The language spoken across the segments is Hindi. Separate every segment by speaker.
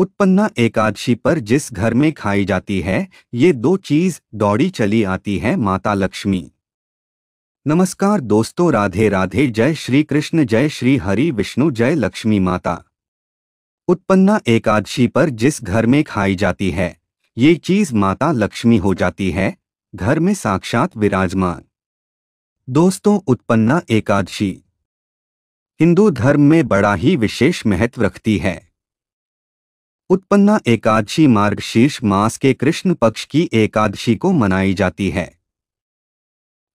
Speaker 1: उत्पन्ना एकादशी पर जिस घर में खाई जाती है ये दो चीज दौड़ी चली आती है माता लक्ष्मी नमस्कार दोस्तों राधे राधे जय श्री कृष्ण जय श्री हरि विष्णु जय लक्ष्मी माता उत्पन्ना एकादशी पर जिस घर में खाई जाती है ये चीज माता लक्ष्मी हो जाती है घर में साक्षात विराजमान दोस्तों उत्पन्ना एकादशी हिंदू धर्म में बड़ा ही विशेष महत्व रखती है उत्पन्ना एकादशी मार्ग शीर्ष मास के कृष्ण पक्ष की एकादशी को मनाई जाती है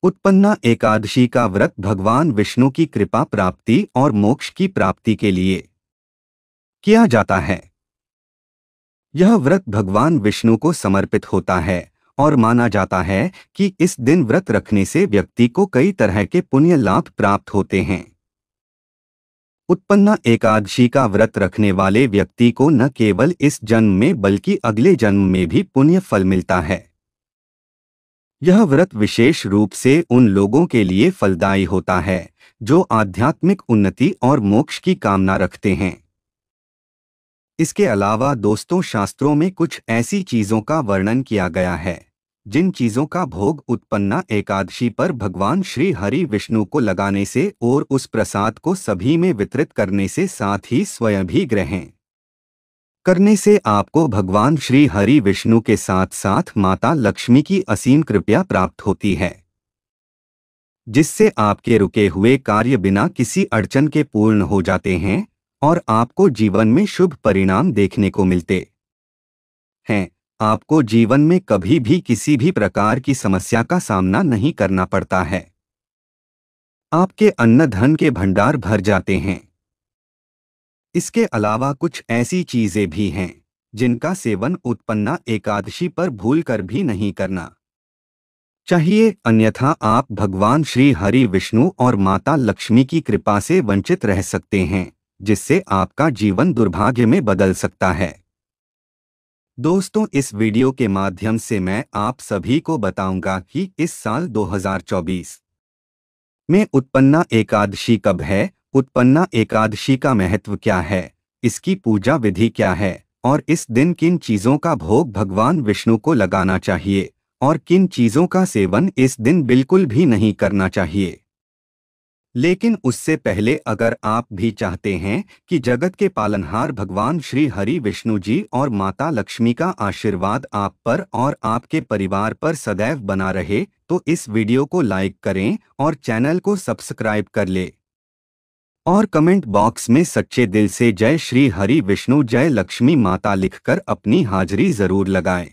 Speaker 1: उत्पन्ना एकादशी का व्रत भगवान विष्णु की कृपा प्राप्ति और मोक्ष की प्राप्ति के लिए किया जाता है यह व्रत भगवान विष्णु को समर्पित होता है और माना जाता है कि इस दिन व्रत रखने से व्यक्ति को कई तरह के पुण्य लाभ प्राप्त होते हैं उत्पन्ना एकादशी का व्रत रखने वाले व्यक्ति को न केवल इस जन्म में बल्कि अगले जन्म में भी पुण्य फल मिलता है यह व्रत विशेष रूप से उन लोगों के लिए फलदायी होता है जो आध्यात्मिक उन्नति और मोक्ष की कामना रखते हैं इसके अलावा दोस्तों शास्त्रों में कुछ ऐसी चीजों का वर्णन किया गया है जिन चीजों का भोग उत्पन्ना एकादशी पर भगवान श्री हरि विष्णु को लगाने से और उस प्रसाद को सभी में वितरित करने से साथ ही स्वयं भी ग्रहें करने से आपको भगवान श्री हरि विष्णु के साथ साथ माता लक्ष्मी की असीम कृपया प्राप्त होती है जिससे आपके रुके हुए कार्य बिना किसी अड़चन के पूर्ण हो जाते हैं और आपको जीवन में शुभ परिणाम देखने को मिलते हैं आपको जीवन में कभी भी किसी भी प्रकार की समस्या का सामना नहीं करना पड़ता है आपके अन्न धन के भंडार भर जाते हैं इसके अलावा कुछ ऐसी चीजें भी हैं जिनका सेवन उत्पन्ना एकादशी पर भूल कर भी नहीं करना चाहिए अन्यथा आप भगवान श्री हरि विष्णु और माता लक्ष्मी की कृपा से वंचित रह सकते हैं जिससे आपका जीवन दुर्भाग्य में बदल सकता है दोस्तों इस वीडियो के माध्यम से मैं आप सभी को बताऊंगा कि इस साल 2024 में उत्पन्ना एकादशी कब है उत्पन्ना एकादशी का महत्व क्या है इसकी पूजा विधि क्या है और इस दिन किन चीज़ों का भोग भगवान विष्णु को लगाना चाहिए और किन चीज़ों का सेवन इस दिन बिल्कुल भी नहीं करना चाहिए लेकिन उससे पहले अगर आप भी चाहते हैं कि जगत के पालनहार भगवान श्री हरि विष्णु जी और माता लक्ष्मी का आशीर्वाद आप पर और आपके परिवार पर सदैव बना रहे तो इस वीडियो को लाइक करें और चैनल को सब्सक्राइब कर ले और कमेंट बॉक्स में सच्चे दिल से जय श्री हरि विष्णु जय लक्ष्मी माता लिखकर अपनी हाजिरी जरूर लगाएं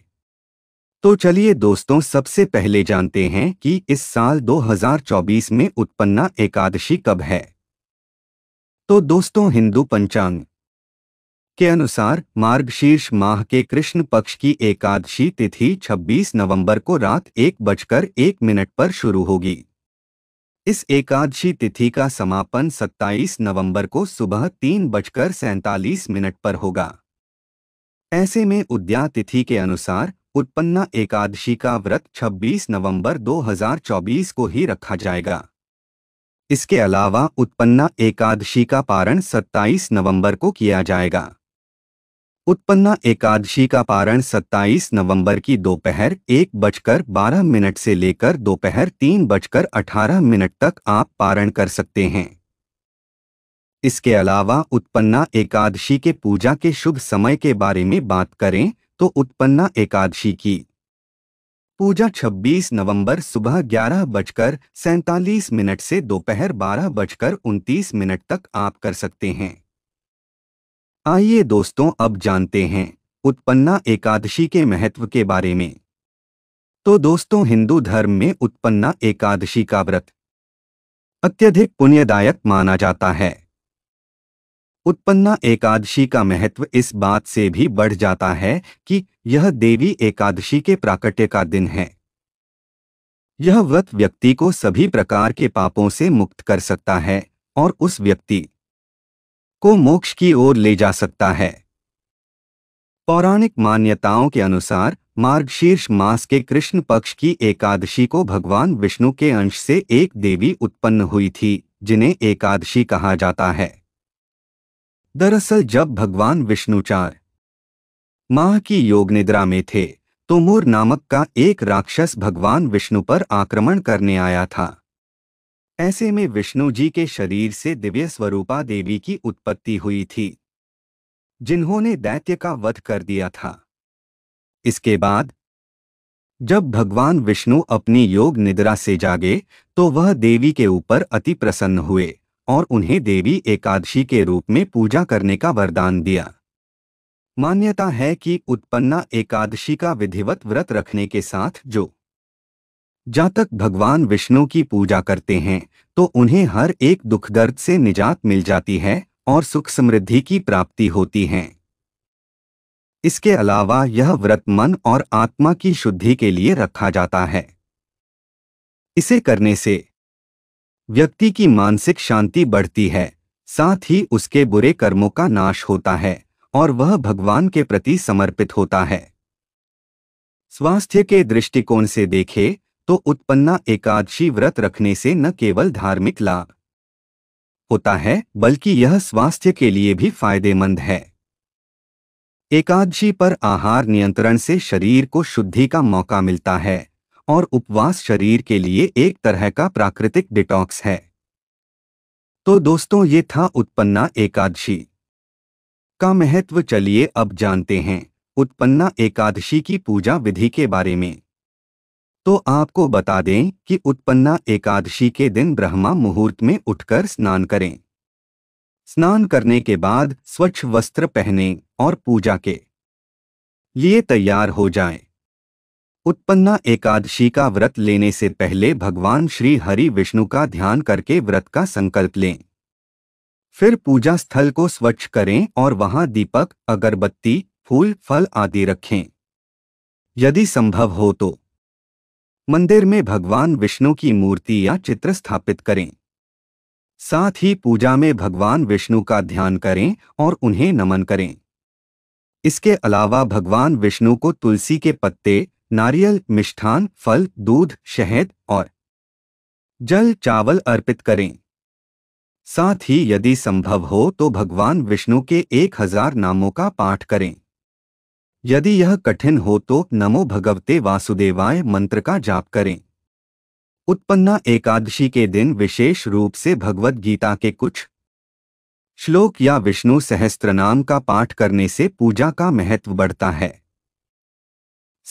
Speaker 1: तो चलिए दोस्तों सबसे पहले जानते हैं कि इस साल 2024 में उत्पन्ना एकादशी कब है तो दोस्तों हिंदू पंचांग के अनुसार मार्गशीर्ष माह के कृष्ण पक्ष की एकादशी तिथि 26 नवंबर को रात एक बजकर एक मिनट पर शुरू होगी इस एकादशी तिथि का समापन 27 नवंबर को सुबह तीन बजकर सैंतालीस मिनट पर होगा ऐसे में उद्या तिथि के अनुसार उत्पन्ना एकादशी का व्रत 26 नवंबर 2024 को ही रखा जाएगा इसके अलावा उत्पन्ना एकादशी का पारण 27 नवंबर को किया जाएगा उत्पन्ना एकादशी का पारण 27 नवंबर की दोपहर एक बजकर बारह मिनट से लेकर दोपहर तीन बजकर अठारह मिनट तक आप पारण कर सकते हैं इसके अलावा उत्पन्ना एकादशी के पूजा के शुभ समय के बारे में बात करें तो उत्पन्ना एकादशी की पूजा 26 नवंबर सुबह ग्यारह बजकर सैतालीस मिनट से दोपहर बारह बजकर उनतीस मिनट तक आप कर सकते हैं आइए दोस्तों अब जानते हैं उत्पन्ना एकादशी के महत्व के बारे में तो दोस्तों हिंदू धर्म में उत्पन्ना एकादशी का व्रत अत्यधिक पुण्यदायक माना जाता है उत्पन्ना एकादशी का महत्व इस बात से भी बढ़ जाता है कि यह देवी एकादशी के प्राकट्य का दिन है यह व्रत व्यक्ति को सभी प्रकार के पापों से मुक्त कर सकता है और उस व्यक्ति को मोक्ष की ओर ले जा सकता है पौराणिक मान्यताओं के अनुसार मार्गशीर्ष मास के कृष्ण पक्ष की एकादशी को भगवान विष्णु के अंश से एक देवी उत्पन्न हुई थी जिन्हें एकादशी कहा जाता है दरअसल जब भगवान विष्णुचार माह की योग निद्रा में थे तो मोर नामक का एक राक्षस भगवान विष्णु पर आक्रमण करने आया था ऐसे में विष्णु जी के शरीर से दिव्य स्वरूपा देवी की उत्पत्ति हुई थी जिन्होंने दैत्य का वध कर दिया था इसके बाद जब भगवान विष्णु अपनी योग निद्रा से जागे तो वह देवी के ऊपर अति प्रसन्न हुए और उन्हें देवी एकादशी के रूप में पूजा करने का वरदान दिया मान्यता है कि उत्पन्ना एकादशी का विधिवत व्रत रखने के साथ जो जातक भगवान विष्णु की पूजा करते हैं तो उन्हें हर एक दुख दर्द से निजात मिल जाती है और सुख समृद्धि की प्राप्ति होती है इसके अलावा यह व्रत मन और आत्मा की शुद्धि के लिए रखा जाता है इसे करने से व्यक्ति की मानसिक शांति बढ़ती है साथ ही उसके बुरे कर्मों का नाश होता है और वह भगवान के प्रति समर्पित होता है स्वास्थ्य के दृष्टिकोण से देखे तो उत्पन्ना एकादशी व्रत रखने से न केवल धार्मिक लाभ होता है बल्कि यह स्वास्थ्य के लिए भी फायदेमंद है एकादशी पर आहार नियंत्रण से शरीर को शुद्धि का मौका मिलता है और उपवास शरीर के लिए एक तरह का प्राकृतिक डिटॉक्स है तो दोस्तों ये था उत्पन्ना एकादशी का महत्व चलिए अब जानते हैं उत्पन्ना एकादशी की पूजा विधि के बारे में तो आपको बता दें कि उत्पन्ना एकादशी के दिन ब्रह्मा मुहूर्त में उठकर स्नान करें स्नान करने के बाद स्वच्छ वस्त्र पहने और पूजा के लिए तैयार हो जाएं। उत्पन्ना एकादशी का व्रत लेने से पहले भगवान श्री हरि विष्णु का ध्यान करके व्रत का संकल्प लें फिर पूजा स्थल को स्वच्छ करें और वहां दीपक अगरबत्ती फूल फल आदि रखें यदि संभव हो तो मंदिर में भगवान विष्णु की मूर्ति या चित्र स्थापित करें साथ ही पूजा में भगवान विष्णु का ध्यान करें और उन्हें नमन करें इसके अलावा भगवान विष्णु को तुलसी के पत्ते नारियल मिष्ठान फल दूध शहद और जल चावल अर्पित करें साथ ही यदि संभव हो तो भगवान विष्णु के एक हजार नामों का पाठ करें यदि यह कठिन हो तो नमो भगवते वासुदेवाय मंत्र का जाप करें उत्पन्ना एकादशी के दिन विशेष रूप से भगवत गीता के कुछ श्लोक या विष्णु सहस्त्र नाम का पाठ करने से पूजा का महत्व बढ़ता है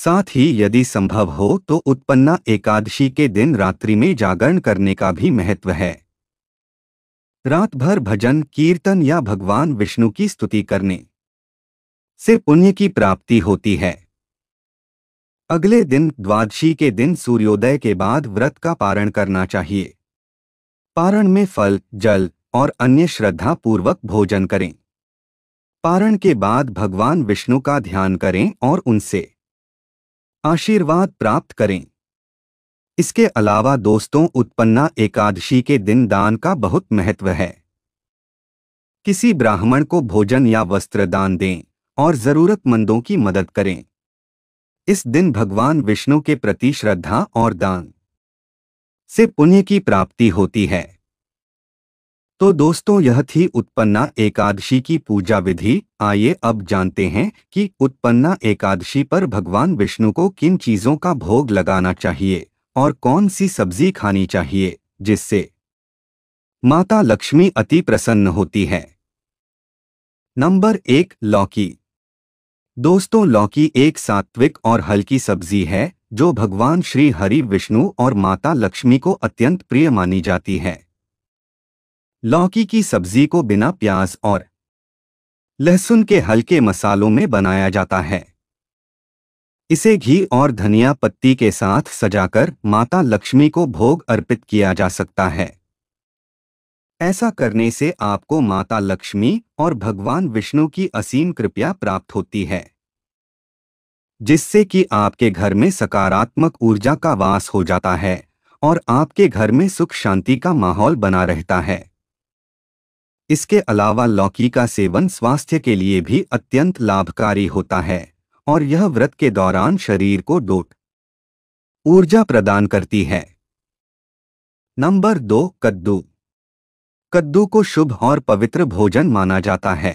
Speaker 1: साथ ही यदि संभव हो तो उत्पन्ना एकादशी के दिन रात्रि में जागरण करने का भी महत्व है रात भर भजन कीर्तन या भगवान विष्णु की स्तुति करने से पुण्य की प्राप्ति होती है अगले दिन द्वादशी के दिन सूर्योदय के बाद व्रत का पारण करना चाहिए पारण में फल जल और अन्य श्रद्धा पूर्वक भोजन करें पारण के बाद भगवान विष्णु का ध्यान करें और उनसे आशीर्वाद प्राप्त करें इसके अलावा दोस्तों उत्पन्ना एकादशी के दिन दान का बहुत महत्व है किसी ब्राह्मण को भोजन या वस्त्र दान दें और जरूरतमंदों की मदद करें इस दिन भगवान विष्णु के प्रति श्रद्धा और दान से पुण्य की प्राप्ति होती है तो दोस्तों यह थी उत्पन्ना एकादशी की पूजा विधि आइए अब जानते हैं कि उत्पन्ना एकादशी पर भगवान विष्णु को किन चीजों का भोग लगाना चाहिए और कौन सी सब्जी खानी चाहिए जिससे माता लक्ष्मी अति प्रसन्न होती है नंबर एक लौकी दोस्तों लौकी एक सात्विक और हल्की सब्जी है जो भगवान श्री हरि विष्णु और माता लक्ष्मी को अत्यंत प्रिय मानी जाती है लौकी की सब्जी को बिना प्याज और लहसुन के हल्के मसालों में बनाया जाता है इसे घी और धनिया पत्ती के साथ सजाकर माता लक्ष्मी को भोग अर्पित किया जा सकता है ऐसा करने से आपको माता लक्ष्मी और भगवान विष्णु की असीम कृपया प्राप्त होती है जिससे कि आपके घर में सकारात्मक ऊर्जा का वास हो जाता है और आपके घर में सुख शांति का माहौल बना रहता है इसके अलावा लौकी का सेवन स्वास्थ्य के लिए भी अत्यंत लाभकारी होता है और यह व्रत के दौरान शरीर को डोट ऊर्जा प्रदान करती है नंबर दो कद्दू कद्दू को शुभ और पवित्र भोजन माना जाता है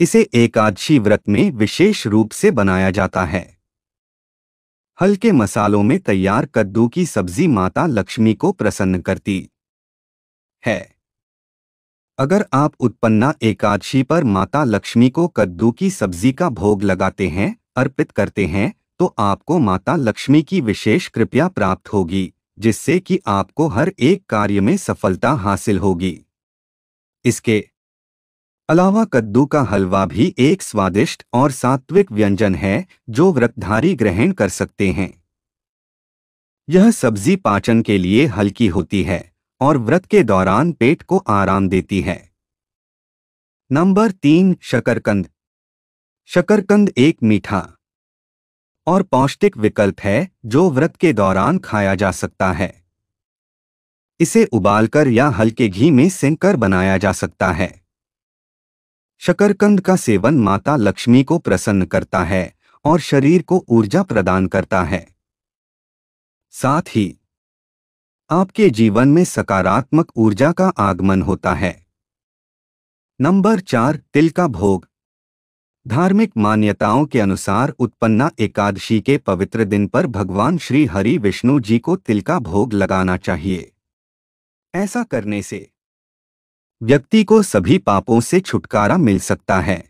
Speaker 1: इसे एकादशी व्रत में विशेष रूप से बनाया जाता है हल्के मसालों में तैयार कद्दू की सब्जी माता लक्ष्मी को प्रसन्न करती है अगर आप उत्पन्ना एकादशी पर माता लक्ष्मी को कद्दू की सब्जी का भोग लगाते हैं अर्पित करते हैं तो आपको माता लक्ष्मी की विशेष कृपया प्राप्त होगी जिससे कि आपको हर एक कार्य में सफलता हासिल होगी इसके अलावा कद्दू का हलवा भी एक स्वादिष्ट और सात्विक व्यंजन है जो व्रतधारी ग्रहण कर सकते हैं यह सब्जी पाचन के लिए हल्की होती है और व्रत के दौरान पेट को आराम देती है नंबर तीन शकरकंद शकरकंद एक मीठा और पौष्टिक विकल्प है जो व्रत के दौरान खाया जा सकता है इसे उबालकर या हल्के घी में सेंककर बनाया जा सकता है शकरकंद का सेवन माता लक्ष्मी को प्रसन्न करता है और शरीर को ऊर्जा प्रदान करता है साथ ही आपके जीवन में सकारात्मक ऊर्जा का आगमन होता है नंबर चार तिल का भोग धार्मिक मान्यताओं के अनुसार उत्पन्ना एकादशी के पवित्र दिन पर भगवान श्री हरि विष्णु जी को तिल का भोग लगाना चाहिए ऐसा करने से व्यक्ति को सभी पापों से छुटकारा मिल सकता है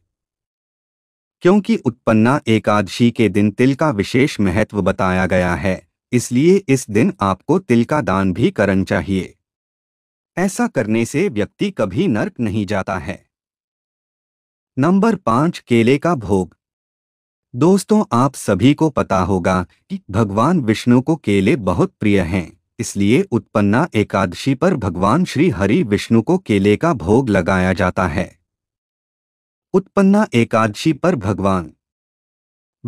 Speaker 1: क्योंकि उत्पन्ना एकादशी के दिन तिल का विशेष महत्व बताया गया है इसलिए इस दिन आपको तिल का दान भी करना चाहिए ऐसा करने से व्यक्ति कभी नर्क नहीं जाता है नंबर पांच केले का भोग दोस्तों आप सभी को पता होगा कि भगवान विष्णु को केले बहुत प्रिय हैं इसलिए उत्पन्ना एकादशी पर भगवान श्री हरि विष्णु को केले का भोग लगाया जाता है उत्पन्ना एकादशी पर भगवान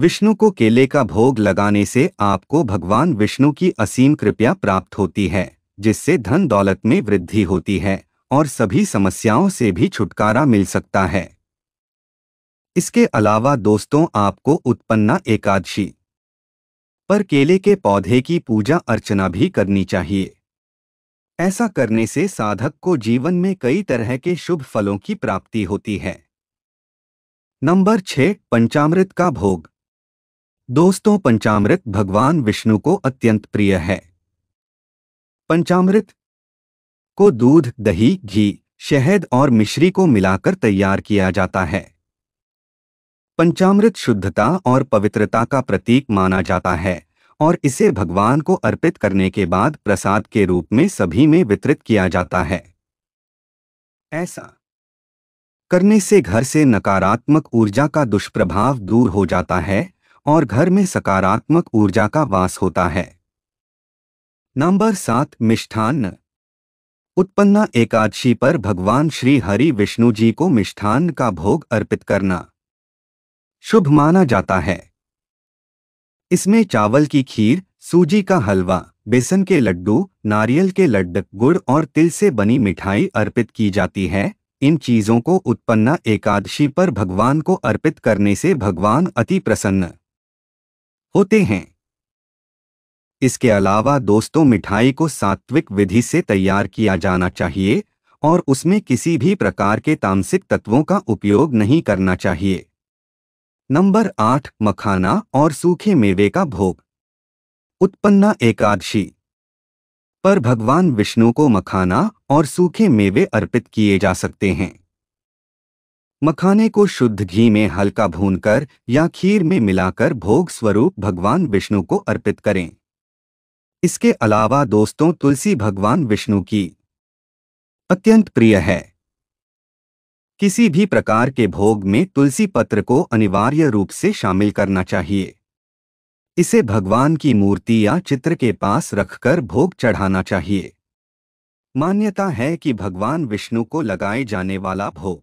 Speaker 1: विष्णु को केले का भोग लगाने से आपको भगवान विष्णु की असीम कृपया प्राप्त होती है जिससे धन दौलत में वृद्धि होती है और सभी समस्याओं से भी छुटकारा मिल सकता है इसके अलावा दोस्तों आपको उत्पन्ना एकादशी पर केले के पौधे की पूजा अर्चना भी करनी चाहिए ऐसा करने से साधक को जीवन में कई तरह के शुभ फलों की प्राप्ति होती है नंबर छह पंचामृत का भोग दोस्तों पंचामृत भगवान विष्णु को अत्यंत प्रिय है पंचामृत को दूध दही घी शहद और मिश्री को मिलाकर तैयार किया जाता है पंचामृत शुद्धता और पवित्रता का प्रतीक माना जाता है और इसे भगवान को अर्पित करने के बाद प्रसाद के रूप में सभी में वितरित किया जाता है ऐसा करने से घर से नकारात्मक ऊर्जा का दुष्प्रभाव दूर हो जाता है और घर में सकारात्मक ऊर्जा का वास होता है नंबर सात मिष्ठान उत्पन्ना एकादशी पर भगवान श्री हरि विष्णु जी को मिष्ठान का भोग अर्पित करना शुभ माना जाता है इसमें चावल की खीर सूजी का हलवा बेसन के लड्डू नारियल के लड्ड गुड़ और तिल से बनी मिठाई अर्पित की जाती है इन चीजों को उत्पन्ना एकादशी पर भगवान को अर्पित करने से भगवान अति प्रसन्न होते हैं इसके अलावा दोस्तों मिठाई को सात्विक विधि से तैयार किया जाना चाहिए और उसमें किसी भी प्रकार के तामसिक तत्वों का उपयोग नहीं करना चाहिए नंबर आठ मखाना और सूखे मेवे का भोग उत्पन्ना एकादशी पर भगवान विष्णु को मखाना और सूखे मेवे अर्पित किए जा सकते हैं मखाने को शुद्ध घी में हल्का भूनकर या खीर में मिलाकर भोग स्वरूप भगवान विष्णु को अर्पित करें इसके अलावा दोस्तों तुलसी भगवान विष्णु की अत्यंत प्रिय है किसी भी प्रकार के भोग में तुलसी पत्र को अनिवार्य रूप से शामिल करना चाहिए इसे भगवान की मूर्ति या चित्र के पास रखकर भोग चढ़ाना चाहिए मान्यता है कि भगवान विष्णु को लगाए जाने वाला भोग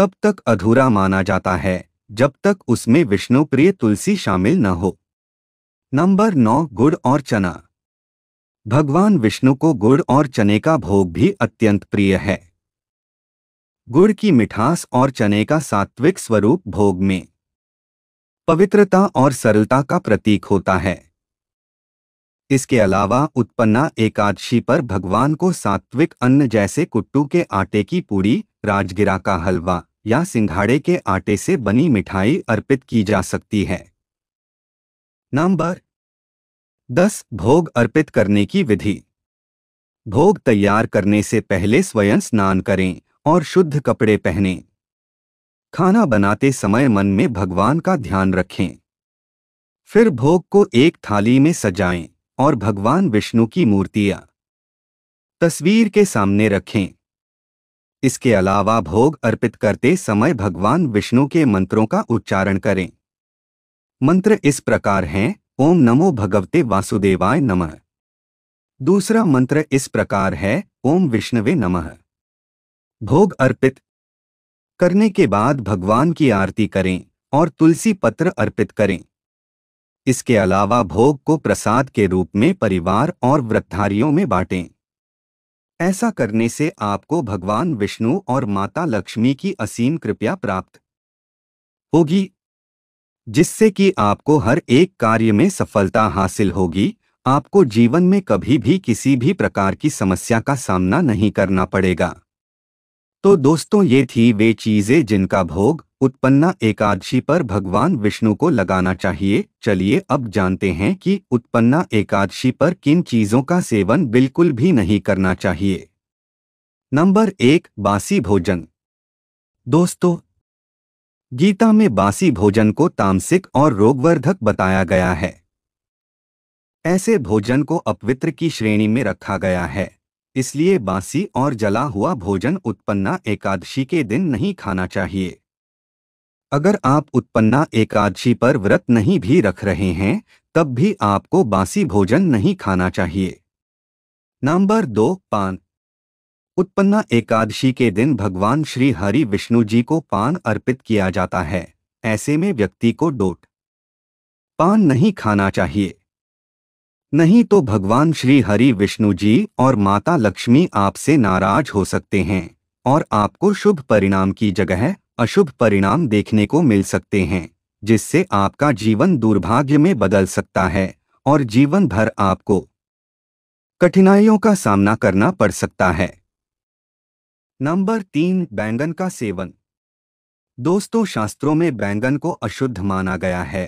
Speaker 1: तब तक अधूरा माना जाता है जब तक उसमें विष्णुप्रिय तुलसी शामिल न हो नंबर नौ गुड़ और चना भगवान विष्णु को गुड़ और चने का भोग भी अत्यंत प्रिय है गुड़ की मिठास और चने का सात्विक स्वरूप भोग में पवित्रता और सरलता का प्रतीक होता है इसके अलावा उत्पन्ना एकादशी पर भगवान को सात्विक अन्न जैसे कुट्टू के आटे की पूरी राजगिरा का हलवा या सिंघाड़े के आटे से बनी मिठाई अर्पित की जा सकती है नंबर दस भोग अर्पित करने की विधि भोग तैयार करने से पहले स्वयं स्नान करें और शुद्ध कपड़े पहनें खाना बनाते समय मन में भगवान का ध्यान रखें फिर भोग को एक थाली में सजाएं और भगवान विष्णु की मूर्तियां तस्वीर के सामने रखें इसके अलावा भोग अर्पित करते समय भगवान विष्णु के मंत्रों का उच्चारण करें मंत्र इस प्रकार हैं ओम नमो भगवते वासुदेवाय नमः दूसरा मंत्र इस प्रकार है ओम विष्णुवे नमः भोग अर्पित करने के बाद भगवान की आरती करें और तुलसी पत्र अर्पित करें इसके अलावा भोग को प्रसाद के रूप में परिवार और व्रतधारियों में बांटें ऐसा करने से आपको भगवान विष्णु और माता लक्ष्मी की असीम कृपया प्राप्त होगी जिससे कि आपको हर एक कार्य में सफलता हासिल होगी आपको जीवन में कभी भी किसी भी प्रकार की समस्या का सामना नहीं करना पड़ेगा तो दोस्तों ये थी वे चीज़ें जिनका भोग उत्पन्ना एकादशी पर भगवान विष्णु को लगाना चाहिए चलिए अब जानते हैं कि उत्पन्ना एकादशी पर किन चीज़ों का सेवन बिल्कुल भी नहीं करना चाहिए नंबर एक बासी भोजन दोस्तों गीता में बासी भोजन को तामसिक और रोगवर्धक बताया गया है ऐसे भोजन को अपवित्र की श्रेणी में रखा गया है इसलिए बासी और जला हुआ भोजन उत्पन्ना एकादशी के दिन नहीं खाना चाहिए अगर आप उत्पन्ना एकादशी पर व्रत नहीं भी रख रहे हैं तब भी आपको बासी भोजन नहीं खाना चाहिए नंबर दो पान उत्पन्ना एकादशी के दिन भगवान श्री हरि विष्णु जी को पान अर्पित किया जाता है ऐसे में व्यक्ति को डोट पान नहीं खाना चाहिए नहीं तो भगवान श्री हरि विष्णु जी और माता लक्ष्मी आपसे नाराज हो सकते हैं और आपको शुभ परिणाम की जगह अशुभ परिणाम देखने को मिल सकते हैं जिससे आपका जीवन दुर्भाग्य में बदल सकता है और जीवन भर आपको कठिनाइयों का सामना करना पड़ सकता है नंबर तीन बैंगन का सेवन दोस्तों शास्त्रों में बैंगन को अशुद्ध माना गया है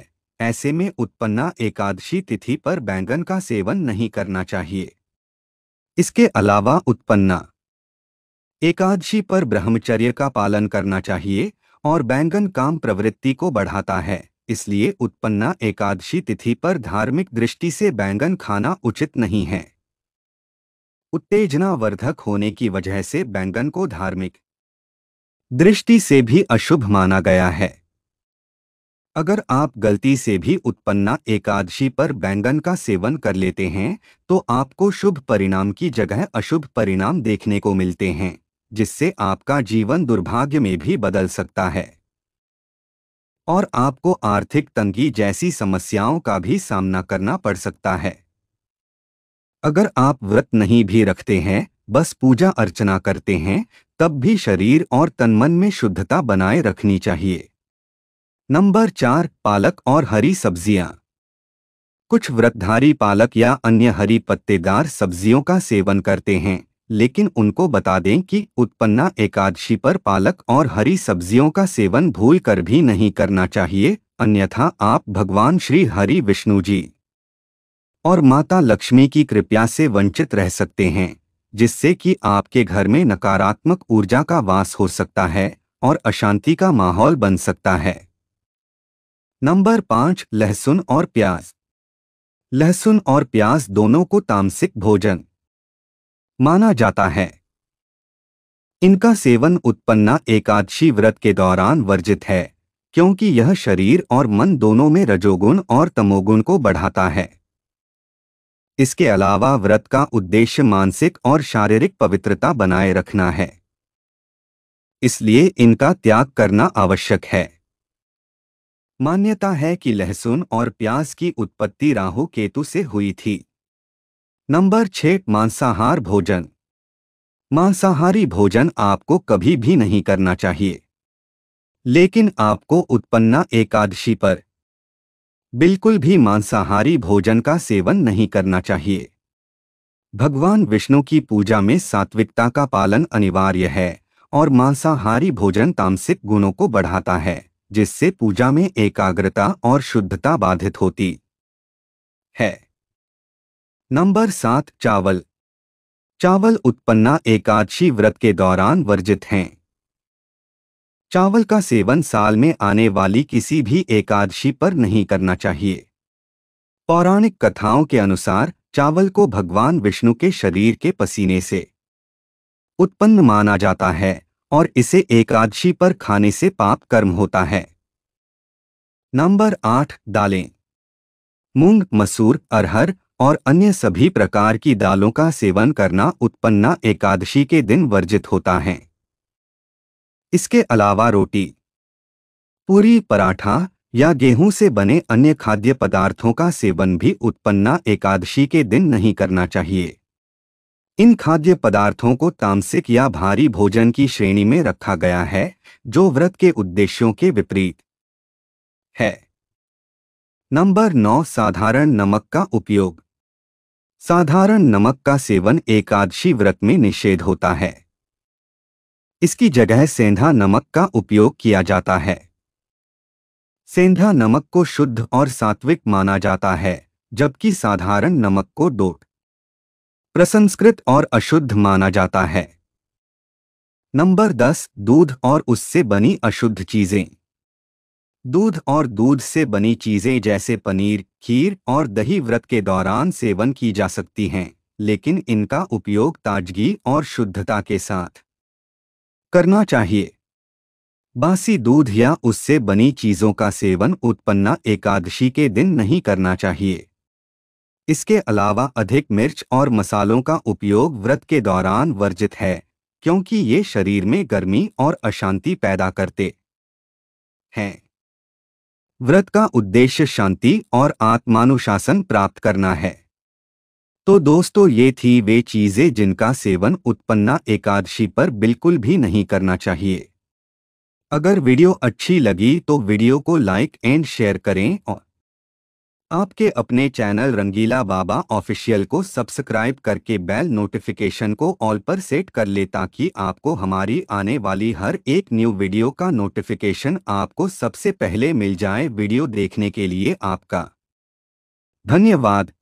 Speaker 1: ऐसे में उत्पन्ना एकादशी तिथि पर बैंगन का सेवन नहीं करना चाहिए इसके अलावा उत्पन्ना एकादशी पर ब्रह्मचर्य का पालन करना चाहिए और बैंगन काम प्रवृत्ति को बढ़ाता है इसलिए उत्पन्ना एकादशी तिथि पर धार्मिक दृष्टि से बैंगन खाना उचित नहीं है उत्तेजना वर्धक होने की वजह से बैंगन को धार्मिक दृष्टि से भी अशुभ माना गया है अगर आप गलती से भी उत्पन्ना एकादशी पर बैंगन का सेवन कर लेते हैं तो आपको शुभ परिणाम की जगह अशुभ परिणाम देखने को मिलते हैं जिससे आपका जीवन दुर्भाग्य में भी बदल सकता है और आपको आर्थिक तंगी जैसी समस्याओं का भी सामना करना पड़ सकता है अगर आप व्रत नहीं भी रखते हैं बस पूजा अर्चना करते हैं तब भी शरीर और तनमन में शुद्धता बनाए रखनी चाहिए नंबर चार पालक और हरी सब्जियां कुछ व्रतधारी पालक या अन्य हरी पत्तेदार सब्जियों का सेवन करते हैं लेकिन उनको बता दें कि उत्पन्ना एकादशी पर पालक और हरी सब्जियों का सेवन भूल कर भी नहीं करना चाहिए अन्यथा आप भगवान श्री हरि विष्णु जी और माता लक्ष्मी की कृपया से वंचित रह सकते हैं जिससे कि आपके घर में नकारात्मक ऊर्जा का वास हो सकता है और अशांति का माहौल बन सकता है नंबर पांच लहसुन और प्याज लहसुन और प्याज दोनों को तामसिक भोजन माना जाता है इनका सेवन उत्पन्ना एकादशी व्रत के दौरान वर्जित है क्योंकि यह शरीर और मन दोनों में रजोगुण और तमोगुण को बढ़ाता है इसके अलावा व्रत का उद्देश्य मानसिक और शारीरिक पवित्रता बनाए रखना है इसलिए इनका त्याग करना आवश्यक है मान्यता है कि लहसुन और प्याज की उत्पत्ति राहु केतु से हुई थी नंबर छः मांसाहार भोजन मांसाहारी भोजन आपको कभी भी नहीं करना चाहिए लेकिन आपको उत्पन्ना एकादशी पर बिल्कुल भी मांसाहारी भोजन का सेवन नहीं करना चाहिए भगवान विष्णु की पूजा में सात्विकता का पालन अनिवार्य है और मांसाहारी भोजन तामसिक गुणों को बढ़ाता है जिससे पूजा में एकाग्रता और शुद्धता बाधित होती है नंबर सात चावल चावल उत्पन्ना एकादशी व्रत के दौरान वर्जित हैं चावल का सेवन साल में आने वाली किसी भी एकादशी पर नहीं करना चाहिए पौराणिक कथाओं के अनुसार चावल को भगवान विष्णु के शरीर के पसीने से उत्पन्न माना जाता है और इसे एकादशी पर खाने से पाप कर्म होता है नंबर आठ दालें मूंग मसूर अरहर और अन्य सभी प्रकार की दालों का सेवन करना उत्पन्ना एकादशी के दिन वर्जित होता है इसके अलावा रोटी पूरी पराठा या गेहूं से बने अन्य खाद्य पदार्थों का सेवन भी उत्पन्ना एकादशी के दिन नहीं करना चाहिए इन खाद्य पदार्थों को तामसिक या भारी भोजन की श्रेणी में रखा गया है जो व्रत के उद्देश्यों के विपरीत है नंबर नौ साधारण नमक का उपयोग साधारण नमक का सेवन एकादशी व्रत में निषेध होता है इसकी जगह सेंधा नमक का उपयोग किया जाता है सेंधा नमक को शुद्ध और सात्विक माना जाता है जबकि साधारण नमक को डोट प्रसंस्कृत और अशुद्ध माना जाता है नंबर दस दूध और उससे बनी अशुद्ध चीजें दूध और दूध से बनी चीजें जैसे पनीर खीर और दही व्रत के दौरान सेवन की जा सकती हैं लेकिन इनका उपयोग ताजगी और शुद्धता के साथ करना चाहिए बासी दूध या उससे बनी चीजों का सेवन उत्पन्ना एकादशी के दिन नहीं करना चाहिए इसके अलावा अधिक मिर्च और मसालों का उपयोग व्रत के दौरान वर्जित है क्योंकि ये शरीर में गर्मी और अशांति पैदा करते हैं व्रत का उद्देश्य शांति और आत्मानुशासन प्राप्त करना है तो दोस्तों ये थी वे चीजें जिनका सेवन उत्पन्ना एकादशी पर बिल्कुल भी नहीं करना चाहिए अगर वीडियो अच्छी लगी तो वीडियो को लाइक एंड शेयर करें और आपके अपने चैनल रंगीला बाबा ऑफिशियल को सब्सक्राइब करके बेल नोटिफिकेशन को ऑल पर सेट कर ले ताकि आपको हमारी आने वाली हर एक न्यू वीडियो का नोटिफिकेशन आपको सबसे पहले मिल जाए वीडियो देखने के लिए आपका धन्यवाद